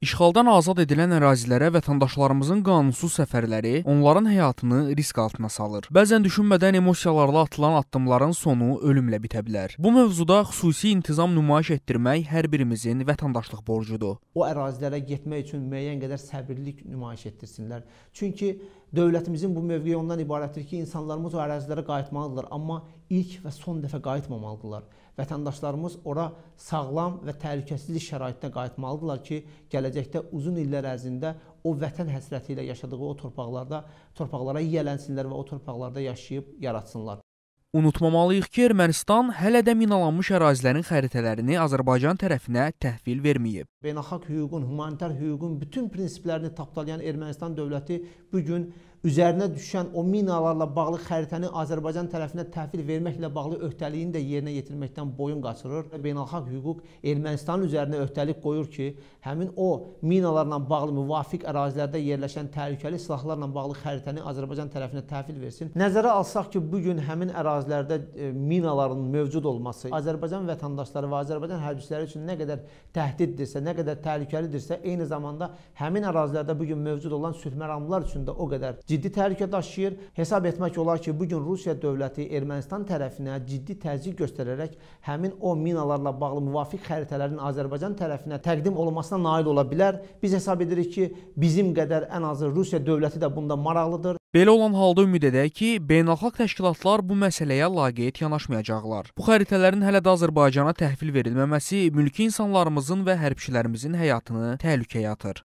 İşğaldan azad edilən ərazilərə vətəndaşlarımızın qanunsuz səfərləri onların həyatını risk altına salır. Bəzən düşünmədən emosiyalarla atılan addımların sonu ölümlə bitə bilər. Bu mövzuda xüsusi intizam nümayiş etdirmək hər birimizin vətəndaşlıq borcudur. O ərazilərə getmək üçün müəyyən qədər səbirlilik nümayiş etdirsinlər. Çünki dövlətimizin bu mövqeyi ondan ibarətdir ki, insanlarımız o ərazilərə qayıtmalıdırlar, amma ilk və son dəfə qayıtmamalıdırlar. Vətəndaşlarımız ora sağlam və təhlükəsizlik şəraitinə qayıtmalıdırlar ki, gələcəkdə uzun illər ərzində o vətən həsrəti ilə yaşadığı o torpaqlarda, torpaqlara yiyələnsinlər və o torpaqlarda yaşayıb yaratsınlar. Unutmamalıyıq ki, Ermənistan hələ də minalanmış ərazilərin xəritələrini Azərbaycan tərəfinə təhvil verməyib beynəlxalq hüququn, humanitar hüququn bütün prinsiplərini tapdalayan Ermənistan dövləti bu gün üzərinə düşən o minalarla bağlı xəritəni Azərbaycan tərəfinə təhvil verməklə bağlı öhdəliyini də yerinə yetirməkdən boyun qaçırır. Beynəlxalq hüquq Ermənistanın üzərinə öhdəlik qoyur ki, həmin o minalarla bağlı müvafiq ərazilərdə yerləşən təhlükəli silahlarla bağlı xəritəni Azərbaycan tərəfinə təhvil versin. Nəzərə alsaq ki, bu gün həmin ərazilərdə e, minaların mövcud olması Azərbaycan vətəndaşları və Azərbaycan hərbiçiləri üçün nə qədər təhdiddirsə, nə nə qədər təhlükəlidirsə, eyni zamanda həmin ərazilərdə bu gün mövcud olan sülhməramlar üçün də o qədər ciddi təhlükə daşıyır. Hesab etmək olar ki, bu gün Rusiya dövləti Ermənistan tərəfinə ciddi təzyiq göstərərək həmin o minalarla bağlı müvafiq xəritələrin Azərbaycan tərəfinə təqdim olunmasına nail ola bilər. Biz hesab edirik ki, bizim qədər ən azı Rusiya dövləti də bunda maraqlıdır. Belə olan halda ümid edək ki, beynəlxalq təşkilatlar bu məsələyə laqeyd yanaşmayacaqlar. Bu xəritələrin hələ də Azərbaycana təhvil verilməməsi mülki insanlarımızın və hərbçilərimizin həyatını təhlükəyə atır.